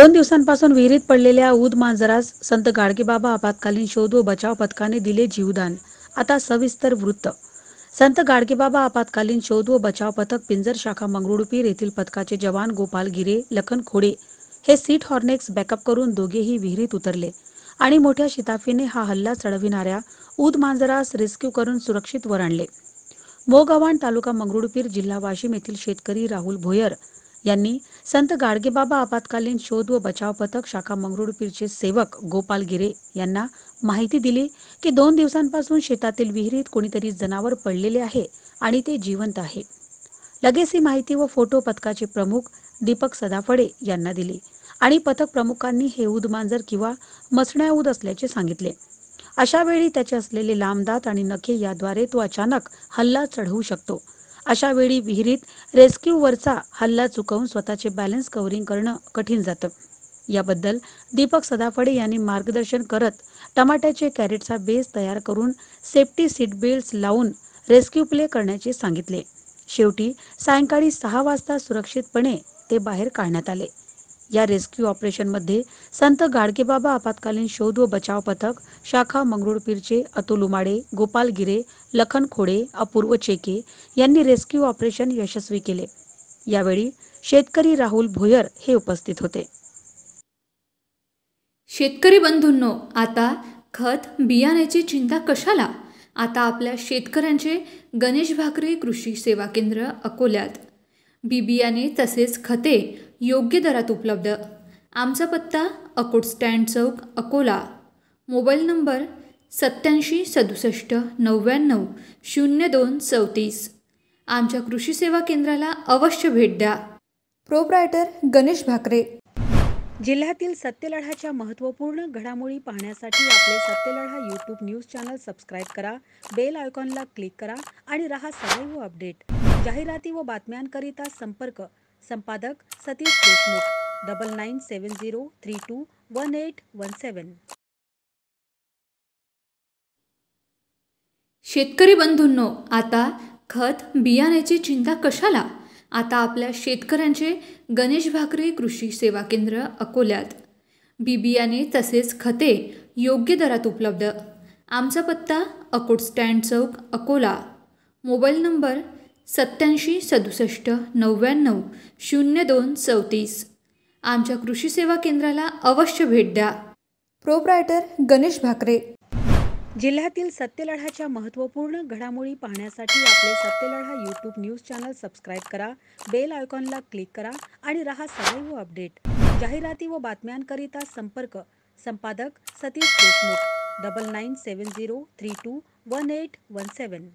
दोन दिवसांपासून विहिरीत पडलेल्या ऊद मांजरास संत गाडगेबाबा आपत्कालीन शोध व बचाव पथकाने दिले जीवदान आता सविस्तर वृत्त संत गाडगेबाबा आपत्कालीन शोध व बचाव पथक पिंजर शाखा मंगरुळपीर येथील पथकाचे जवान गोपाल गिरे लखन खोडे हे सीट हॉर्नेक्स बॅकअप करून दोघेही विहिरीत उतरले आणि मोठ्या शिताफीने हा हल्ला चढविणाऱ्या ऊद मांजरास रेस्क्यू करून सुरक्षित वर आणले मोगव्हाण तालुका मंगरुळपीर जिल्हा वाशिम येथील शेतकरी राहुल भोयर यांनी संत गाडगेबाबा आपत्कालीन शोध व बचाव पथक शाखा मंगरुळपीरचे सेवक गोपाल गिरे यांना माहिती दिली की दोन दिवसांपासून शेतातील विहिरीत कोणीतरी जनावर पडलेले आहे आणि ते जिवंत आहे लगेच ही माहिती व फोटो पथकाचे प्रमुख दीपक सदाफडे यांना दिली आणि पथक प्रमुखांनी हे ऊद मांजर किंवा मसण्या ऊद असल्याचे सांगितले अशा वेळी त्याचे असलेले लांबदात आणि नखे याद्वारे तो अचानक हल्ला चढवू शकतो अशा वेळी विहिरीत रेस्क्यूवरचा हल्ला चुकवून स्वतःचे बॅलन्स कव्हरिंग करणं कठीण जातं याबद्दल दीपक सदाफडे यांनी मार्गदर्शन करत टमाट्याचे कॅरेटचा बेस तयार करून सेफ्टी सीट बेल्ट लावून रेस्क्यू प्ले करण्याचे सांगितले शेवटी सायंकाळी सहा वाजता सुरक्षितपणे ते बाहेर काढण्यात आले या रेस्क्यू ऑपरेशन मध्ये संत गाडगेबाबा आपत्कालीन शोध व बचाव पथक शाखा मंगरुळपीरचे अतुल उमाडे गोपाल गिरे लखन खोडे अपूर्व चेके यांनी रेस्क्यू ऑपरेशन यशस्वी केले यावेळी शेतकरी राहुल भोयर हे उपस्थित होते शेतकरी बंधूंनो आता खत बियाण्याची चिंता कशाला आता आपल्या शेतकऱ्यांचे गणेश भाकरी कृषी सेवा केंद्र अकोल्यात बी बियाणे तसेच खते योग्य दरात उपलब्ध आमचा पत्ता Akot stand chowk Akola mobile number सत्याऐंशी सदुसष्ट नव्याण्णव शून्य दोन चौतीस आमच्या कृषी सेवा केंद्राला अवश्य भेट द्या प्रोप्रायटर गणेश भाकरे जिल्ह्यातील सत्यलढाच्या महत्त्वपूर्ण घडामोडी पाहण्यासाठी आपले Satyaladha YouTube news channel subscribe करा बेल आयकॉनला क्लिक करा आणि रहा सदैव अपडेट जाहिराती व बातम्यांकरिता संपर्क संपादक Satish Deshmukh double nine seven zero three two one eight one seven शेतकरी बंधूंनो आता खत बियाण्याची चिंता कशाला आता आपल्या शेतकऱ्यांचे गणेश भाकरी कृषी सेवा केंद्र अकोल्यात बी बियाणे तसेच खते योग्य दरात उपलब्ध आमचा पत्ता Akot stand chowk Akola mobile number सत्त्याऐंशी सदुसष्ट नव्याण्णव शून्य दोन चौतीस आमच्या कृषी सेवा केंद्राला अवश्य भेट द्या प्रोप्रायटर गणेश भाकरे जिल्ह्यातील सत्यलढाच्या महत्त्वपूर्ण घडामोडी पाहण्यासाठी आपले Satyaladha YouTube news channel subscribe करा बेल आयकॉनला क्लिक करा आणि रहा सदैव अपडेट जाहिराती व बातम्यांकरिता संपर्क संपादक Satish Deshmukh double nine seven zero three two one eight one सेवन